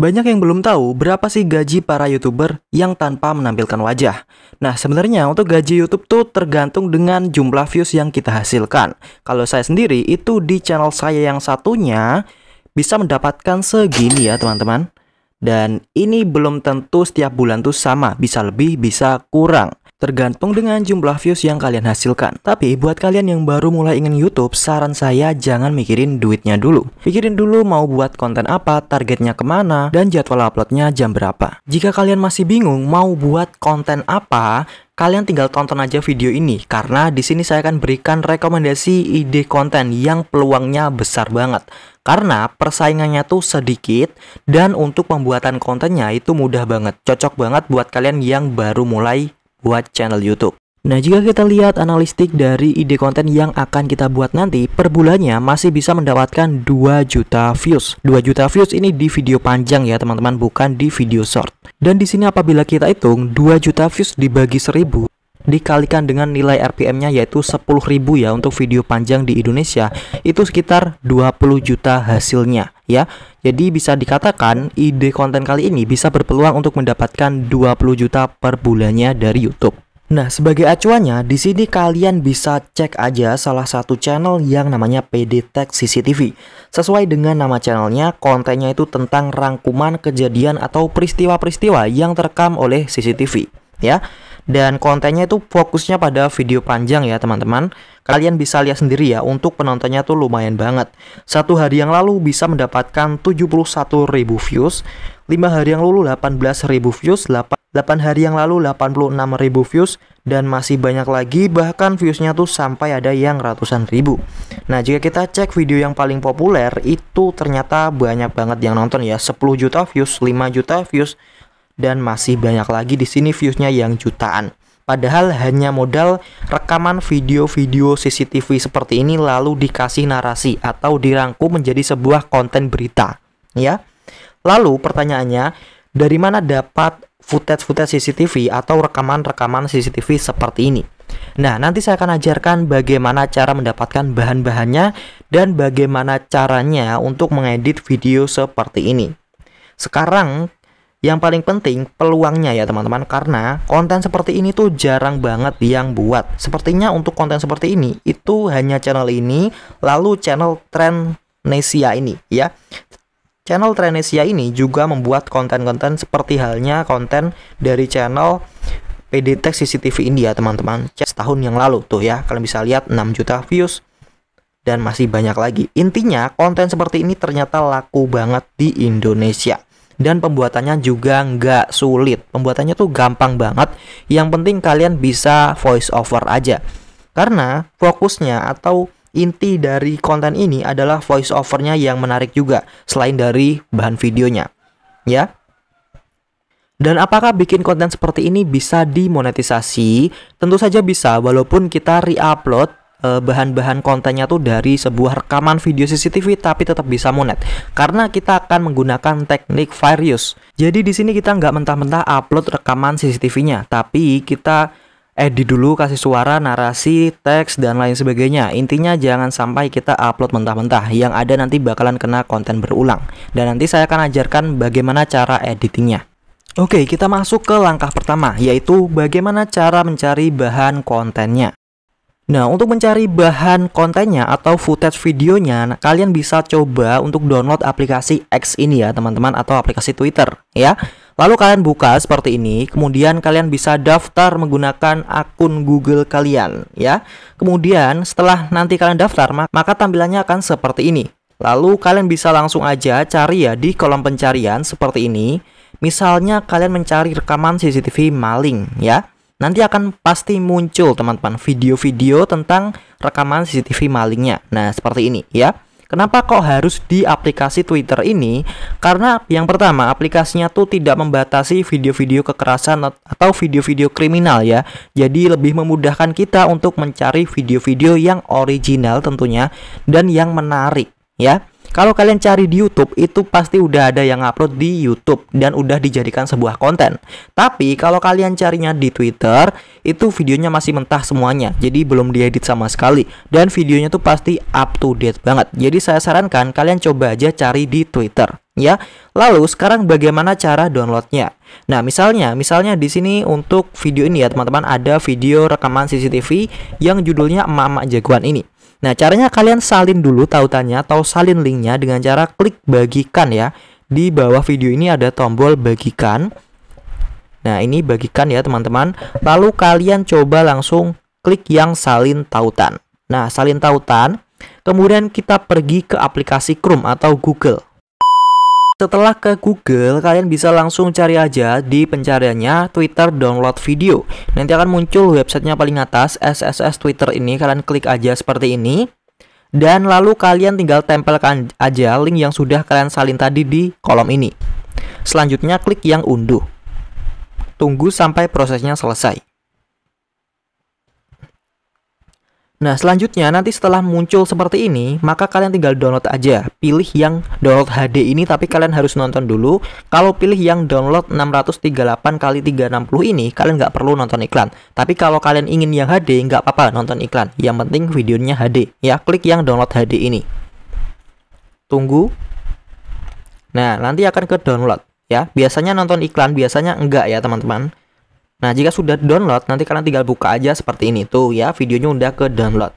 Banyak yang belum tahu berapa sih gaji para YouTuber yang tanpa menampilkan wajah. Nah, sebenarnya untuk gaji YouTube tuh tergantung dengan jumlah views yang kita hasilkan. Kalau saya sendiri itu di channel saya yang satunya bisa mendapatkan segini ya, teman-teman. Dan ini belum tentu setiap bulan tuh sama, bisa lebih, bisa kurang tergantung dengan jumlah views yang kalian hasilkan. Tapi buat kalian yang baru mulai ingin YouTube, saran saya jangan mikirin duitnya dulu. Pikirin dulu mau buat konten apa, targetnya kemana, dan jadwal uploadnya jam berapa. Jika kalian masih bingung mau buat konten apa, kalian tinggal tonton aja video ini karena di sini saya akan berikan rekomendasi ide konten yang peluangnya besar banget. Karena persaingannya tuh sedikit dan untuk pembuatan kontennya itu mudah banget. Cocok banget buat kalian yang baru mulai buat channel YouTube. Nah, jika kita lihat analistik dari ide konten yang akan kita buat nanti, per bulannya masih bisa mendapatkan 2 juta views. 2 juta views ini di video panjang ya, teman-teman, bukan di video short. Dan di sini apabila kita hitung 2 juta views dibagi 1000, dikalikan dengan nilai RPM-nya yaitu 10.000 ya untuk video panjang di Indonesia itu sekitar 20 juta hasilnya ya. Jadi bisa dikatakan ide konten kali ini bisa berpeluang untuk mendapatkan 20 juta per bulannya dari YouTube. Nah, sebagai acuannya, di sini kalian bisa cek aja salah satu channel yang namanya PD Tech CCTV. Sesuai dengan nama channelnya, kontennya itu tentang rangkuman kejadian atau peristiwa-peristiwa yang terekam oleh CCTV, ya dan kontennya itu fokusnya pada video panjang ya teman-teman kalian bisa lihat sendiri ya untuk penontonnya tuh lumayan banget satu hari yang lalu bisa mendapatkan 71.000 views 5 hari yang lalu 18.000 views 8, 8 hari yang lalu 86.000 views dan masih banyak lagi bahkan viewsnya tuh sampai ada yang ratusan ribu nah jika kita cek video yang paling populer itu ternyata banyak banget yang nonton ya 10 juta views 5 juta views dan masih banyak lagi di sini viewsnya yang jutaan. Padahal hanya modal rekaman video-video CCTV seperti ini lalu dikasih narasi atau dirangkum menjadi sebuah konten berita, ya. Lalu pertanyaannya, dari mana dapat footage-footage CCTV atau rekaman-rekaman CCTV seperti ini? Nah, nanti saya akan ajarkan bagaimana cara mendapatkan bahan-bahannya dan bagaimana caranya untuk mengedit video seperti ini. Sekarang yang paling penting peluangnya ya teman-teman karena konten seperti ini tuh jarang banget yang buat. Sepertinya untuk konten seperti ini itu hanya channel ini lalu channel Trendnesia ini ya. Channel Trendnesia ini juga membuat konten-konten seperti halnya konten dari channel PDTech CCTV India teman-teman. Setahun yang lalu tuh ya kalian bisa lihat 6 juta views dan masih banyak lagi. Intinya konten seperti ini ternyata laku banget di Indonesia dan pembuatannya juga nggak sulit pembuatannya tuh gampang banget yang penting kalian bisa voice over aja karena fokusnya atau inti dari konten ini adalah voice overnya yang menarik juga selain dari bahan videonya ya dan apakah bikin konten seperti ini bisa dimonetisasi? Tentu saja bisa, walaupun kita re-upload Eh, bahan-bahan kontennya tuh dari sebuah rekaman video CCTV tapi tetap bisa monet karena kita akan menggunakan teknik Use Jadi di sini kita nggak mentah-mentah upload rekaman CCTV-nya, tapi kita edit dulu kasih suara, narasi, teks dan lain sebagainya. Intinya jangan sampai kita upload mentah-mentah yang ada nanti bakalan kena konten berulang. Dan nanti saya akan ajarkan bagaimana cara editingnya. Oke, kita masuk ke langkah pertama yaitu bagaimana cara mencari bahan kontennya. Nah, untuk mencari bahan kontennya atau footage videonya, nah, kalian bisa coba untuk download aplikasi X ini ya, teman-teman, atau aplikasi Twitter ya. Lalu kalian buka seperti ini, kemudian kalian bisa daftar menggunakan akun Google kalian ya. Kemudian setelah nanti kalian daftar, maka tampilannya akan seperti ini. Lalu kalian bisa langsung aja cari ya di kolom pencarian seperti ini. Misalnya kalian mencari rekaman CCTV maling ya nanti akan pasti muncul teman-teman video-video tentang rekaman CCTV malingnya. Nah, seperti ini ya. Kenapa kok harus di aplikasi Twitter ini? Karena yang pertama, aplikasinya tuh tidak membatasi video-video kekerasan atau video-video kriminal ya. Jadi lebih memudahkan kita untuk mencari video-video yang original tentunya dan yang menarik ya. Kalau kalian cari di YouTube, itu pasti udah ada yang upload di YouTube dan udah dijadikan sebuah konten. Tapi kalau kalian carinya di Twitter, itu videonya masih mentah semuanya, jadi belum diedit sama sekali. Dan videonya tuh pasti up to date banget. Jadi saya sarankan kalian coba aja cari di Twitter ya. Lalu sekarang bagaimana cara downloadnya? Nah, misalnya, misalnya di sini untuk video ini ya teman-teman ada video rekaman CCTV yang judulnya Mama jagoan ini. Nah, caranya kalian salin dulu tautannya atau salin linknya dengan cara klik bagikan ya. Di bawah video ini ada tombol bagikan. Nah, ini bagikan ya teman-teman. Lalu kalian coba langsung klik yang salin tautan. Nah, salin tautan. Kemudian kita pergi ke aplikasi Chrome atau Google. Setelah ke Google, kalian bisa langsung cari aja di pencariannya Twitter download video. Nanti akan muncul websitenya paling atas, SSS Twitter ini. Kalian klik aja seperti ini. Dan lalu kalian tinggal tempelkan aja link yang sudah kalian salin tadi di kolom ini. Selanjutnya klik yang unduh. Tunggu sampai prosesnya selesai. Nah, selanjutnya nanti setelah muncul seperti ini, maka kalian tinggal download aja. Pilih yang download HD ini tapi kalian harus nonton dulu. Kalau pilih yang download 638 kali 360 ini, kalian nggak perlu nonton iklan. Tapi kalau kalian ingin yang HD, nggak apa-apa nonton iklan. Yang penting videonya HD. Ya, klik yang download HD ini. Tunggu. Nah, nanti akan ke download ya. Biasanya nonton iklan, biasanya enggak ya, teman-teman. Nah, jika sudah download, nanti kalian tinggal buka aja seperti ini tuh ya, videonya udah ke download.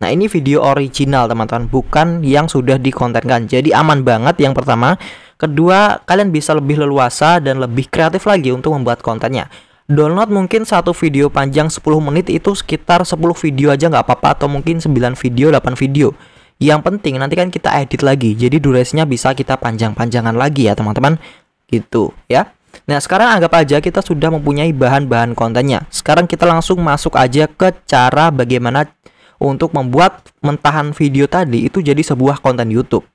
Nah, ini video original, teman-teman, bukan yang sudah dikontenkan. Jadi aman banget yang pertama. Kedua, kalian bisa lebih leluasa dan lebih kreatif lagi untuk membuat kontennya. Download mungkin satu video panjang 10 menit itu sekitar 10 video aja nggak apa-apa atau mungkin 9 video, 8 video. Yang penting nanti kan kita edit lagi. Jadi durasinya bisa kita panjang-panjangan lagi ya, teman-teman. Gitu ya. Nah, sekarang anggap aja kita sudah mempunyai bahan-bahan kontennya. Sekarang kita langsung masuk aja ke cara bagaimana untuk membuat mentahan video tadi itu jadi sebuah konten YouTube.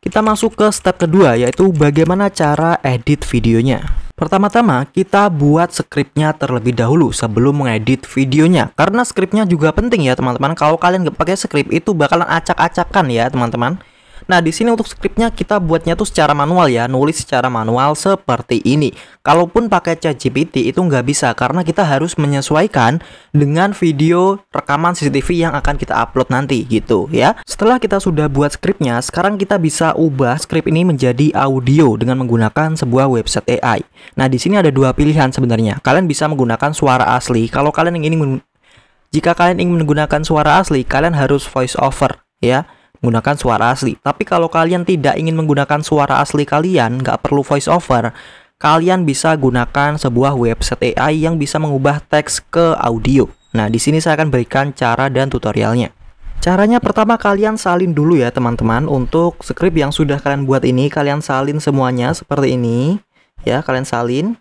Kita masuk ke step kedua yaitu bagaimana cara edit videonya. Pertama-tama kita buat skripnya terlebih dahulu sebelum mengedit videonya Karena skripnya juga penting ya teman-teman Kalau kalian gak pakai skrip itu bakalan acak-acakan ya teman-teman Nah, di sini untuk skripnya kita buatnya tuh secara manual ya, nulis secara manual seperti ini. Kalaupun pakai chat GPT itu nggak bisa karena kita harus menyesuaikan dengan video rekaman CCTV yang akan kita upload nanti gitu ya. Setelah kita sudah buat skripnya, sekarang kita bisa ubah skrip ini menjadi audio dengan menggunakan sebuah website AI. Nah, di sini ada dua pilihan sebenarnya. Kalian bisa menggunakan suara asli. Kalau kalian ingin jika kalian ingin menggunakan suara asli, kalian harus voice over ya menggunakan suara asli. Tapi kalau kalian tidak ingin menggunakan suara asli kalian, nggak perlu voice over, kalian bisa gunakan sebuah website AI yang bisa mengubah teks ke audio. Nah, di sini saya akan berikan cara dan tutorialnya. Caranya pertama kalian salin dulu ya teman-teman Untuk script yang sudah kalian buat ini Kalian salin semuanya seperti ini Ya kalian salin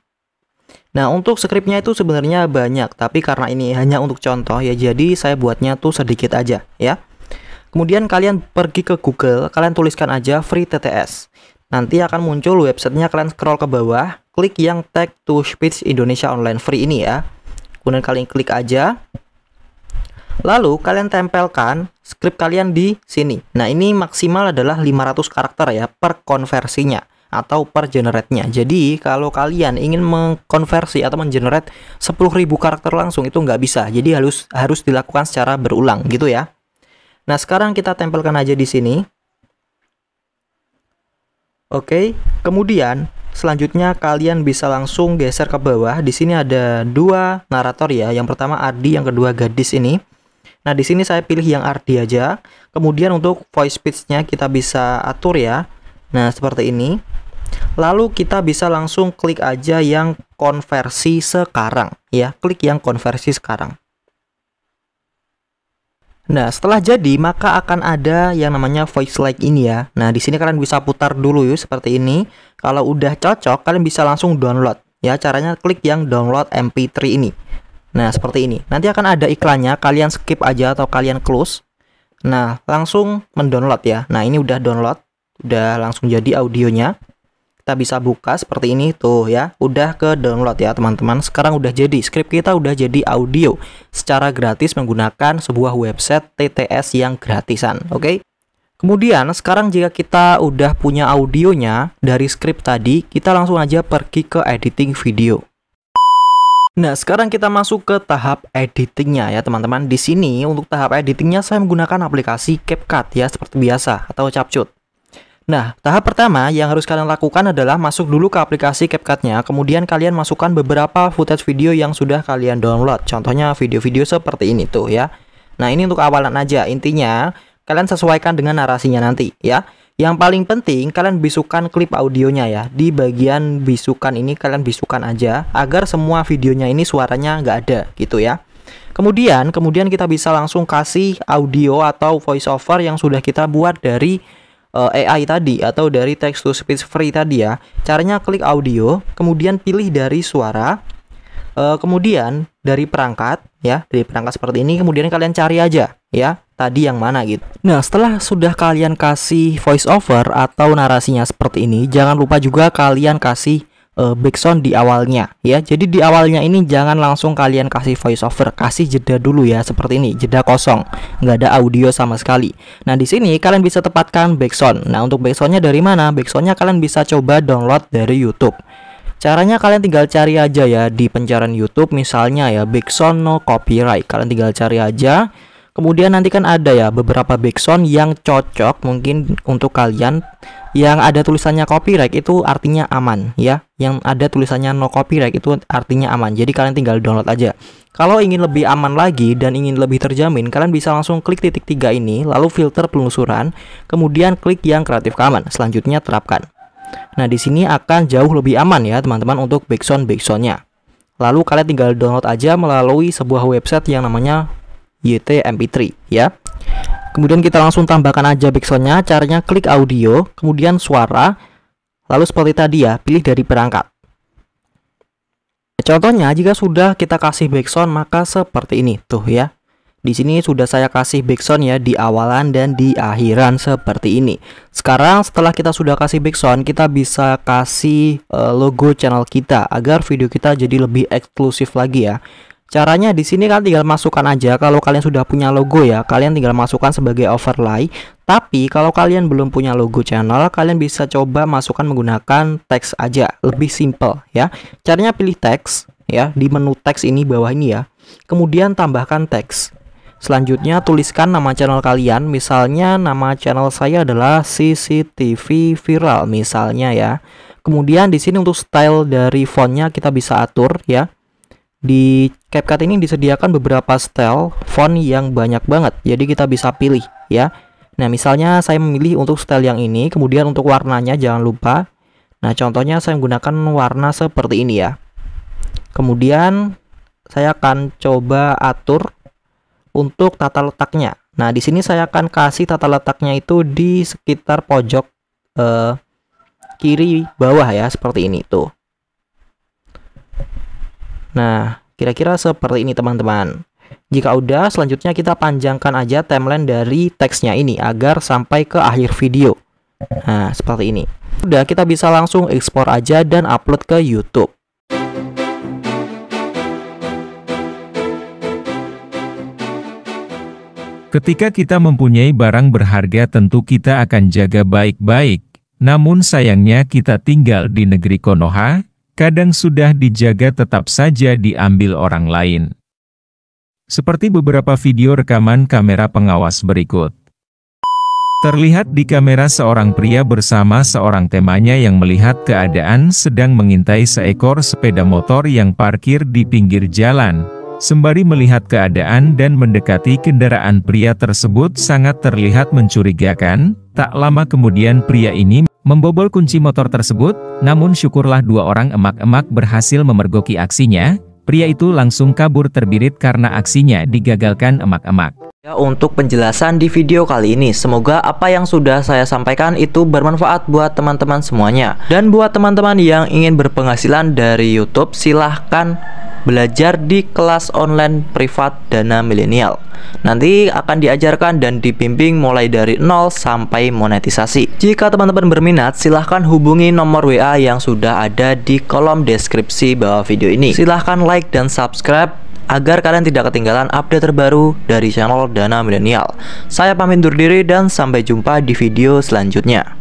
Nah untuk scriptnya itu sebenarnya banyak Tapi karena ini hanya untuk contoh ya Jadi saya buatnya tuh sedikit aja ya Kemudian kalian pergi ke Google, kalian tuliskan aja free TTS. Nanti akan muncul websitenya, kalian scroll ke bawah, klik yang tag to speech Indonesia Online Free ini ya. Kemudian kalian klik aja. Lalu kalian tempelkan script kalian di sini. Nah, ini maksimal adalah 500 karakter ya per konversinya atau per generate-nya. Jadi, kalau kalian ingin mengkonversi atau mengenerate 10.000 karakter langsung itu nggak bisa. Jadi harus harus dilakukan secara berulang gitu ya. Nah, sekarang kita tempelkan aja di sini. Oke, kemudian selanjutnya kalian bisa langsung geser ke bawah. Di sini ada dua narator ya. Yang pertama Ardi, yang kedua gadis ini. Nah, di sini saya pilih yang Ardi aja. Kemudian untuk voice pitch-nya kita bisa atur ya. Nah, seperti ini. Lalu kita bisa langsung klik aja yang konversi sekarang ya. Klik yang konversi sekarang. Nah, setelah jadi, maka akan ada yang namanya voice like ini ya. Nah, di sini kalian bisa putar dulu ya seperti ini. Kalau udah cocok, kalian bisa langsung download. Ya, caranya klik yang download MP3 ini. Nah, seperti ini. Nanti akan ada iklannya, kalian skip aja atau kalian close. Nah, langsung mendownload ya. Nah, ini udah download, udah langsung jadi audionya kita bisa buka seperti ini tuh ya udah ke download ya teman-teman sekarang udah jadi script kita udah jadi audio secara gratis menggunakan sebuah website TTS yang gratisan oke okay? Kemudian sekarang jika kita udah punya audionya dari script tadi, kita langsung aja pergi ke editing video. Nah, sekarang kita masuk ke tahap editingnya ya teman-teman. Di sini untuk tahap editingnya saya menggunakan aplikasi CapCut ya seperti biasa atau CapCut. Nah, tahap pertama yang harus kalian lakukan adalah masuk dulu ke aplikasi CapCut-nya, kemudian kalian masukkan beberapa footage video yang sudah kalian download. Contohnya video-video seperti ini tuh ya. Nah, ini untuk awalan aja. Intinya, kalian sesuaikan dengan narasinya nanti ya. Yang paling penting, kalian bisukan klip audionya ya. Di bagian bisukan ini kalian bisukan aja agar semua videonya ini suaranya nggak ada gitu ya. Kemudian, kemudian kita bisa langsung kasih audio atau voiceover yang sudah kita buat dari uh, eh, AI tadi atau dari text to speech free tadi ya. Caranya klik audio, kemudian pilih dari suara, uh, kemudian dari perangkat ya, dari perangkat seperti ini kemudian kalian cari aja ya tadi yang mana gitu. Nah, setelah sudah kalian kasih voice over atau narasinya seperti ini, jangan lupa juga kalian kasih uh, eh, background di awalnya ya. Jadi di awalnya ini jangan langsung kalian kasih voiceover, kasih jeda dulu ya seperti ini, jeda kosong, nggak ada audio sama sekali. Nah di sini kalian bisa tepatkan background. Nah untuk backgroundnya dari mana? Backgroundnya kalian bisa coba download dari YouTube. Caranya kalian tinggal cari aja ya di pencarian YouTube misalnya ya backsound no copyright. Kalian tinggal cari aja Kemudian nanti kan ada ya beberapa background yang cocok mungkin untuk kalian yang ada tulisannya copyright itu artinya aman ya. Yang ada tulisannya no copyright itu artinya aman. Jadi kalian tinggal download aja. Kalau ingin lebih aman lagi dan ingin lebih terjamin, kalian bisa langsung klik titik tiga ini, lalu filter penelusuran, kemudian klik yang kreatif common, selanjutnya terapkan. Nah, di sini akan jauh lebih aman ya teman-teman untuk backsound backsoundnya. Lalu kalian tinggal download aja melalui sebuah website yang namanya YT MP3 ya. Kemudian kita langsung tambahkan aja backsoundnya. Caranya klik audio, kemudian suara, lalu seperti tadi ya, pilih dari perangkat. Contohnya jika sudah kita kasih backsound maka seperti ini tuh ya. Di sini sudah saya kasih backsound ya di awalan dan di akhiran seperti ini. Sekarang setelah kita sudah kasih backsound, kita bisa kasih uh, logo channel kita agar video kita jadi lebih eksklusif lagi ya. Caranya di sini kan tinggal masukkan aja kalau kalian sudah punya logo ya, kalian tinggal masukkan sebagai overlay. Tapi kalau kalian belum punya logo channel, kalian bisa coba masukkan menggunakan teks aja, lebih simple ya. Caranya pilih teks ya di menu teks ini bawah ini ya. Kemudian tambahkan teks. Selanjutnya tuliskan nama channel kalian, misalnya nama channel saya adalah CCTV Viral misalnya ya. Kemudian di sini untuk style dari fontnya kita bisa atur ya. Di CapCut ini disediakan beberapa style font yang banyak banget, jadi kita bisa pilih ya. Nah, misalnya saya memilih untuk style yang ini, kemudian untuk warnanya jangan lupa. Nah, contohnya saya menggunakan warna seperti ini ya. Kemudian saya akan coba atur untuk tata letaknya. Nah, di sini saya akan kasih tata letaknya itu di sekitar pojok eh, kiri bawah ya, seperti ini tuh. Nah, kira-kira seperti ini teman-teman. Jika udah, selanjutnya kita panjangkan aja timeline dari teksnya ini agar sampai ke akhir video. Nah, seperti ini. Udah, kita bisa langsung ekspor aja dan upload ke YouTube. Ketika kita mempunyai barang berharga tentu kita akan jaga baik-baik. Namun sayangnya kita tinggal di negeri Konoha, kadang sudah dijaga tetap saja diambil orang lain. Seperti beberapa video rekaman kamera pengawas berikut. Terlihat di kamera seorang pria bersama seorang temannya yang melihat keadaan sedang mengintai seekor sepeda motor yang parkir di pinggir jalan, Sembari melihat keadaan dan mendekati kendaraan pria tersebut sangat terlihat mencurigakan, tak lama kemudian pria ini membobol kunci motor tersebut, namun syukurlah dua orang emak-emak berhasil memergoki aksinya, pria itu langsung kabur terbirit karena aksinya digagalkan emak-emak. Ya, untuk penjelasan di video kali ini, semoga apa yang sudah saya sampaikan itu bermanfaat buat teman-teman semuanya. Dan buat teman-teman yang ingin berpenghasilan dari YouTube, silahkan belajar di kelas online privat Dana Milenial. Nanti akan diajarkan dan dibimbing mulai dari nol sampai monetisasi. Jika teman-teman berminat, silahkan hubungi nomor WA yang sudah ada di kolom deskripsi bawah video ini. Silahkan like dan subscribe agar kalian tidak ketinggalan update terbaru dari channel Dana Milenial. Saya pamit undur diri dan sampai jumpa di video selanjutnya.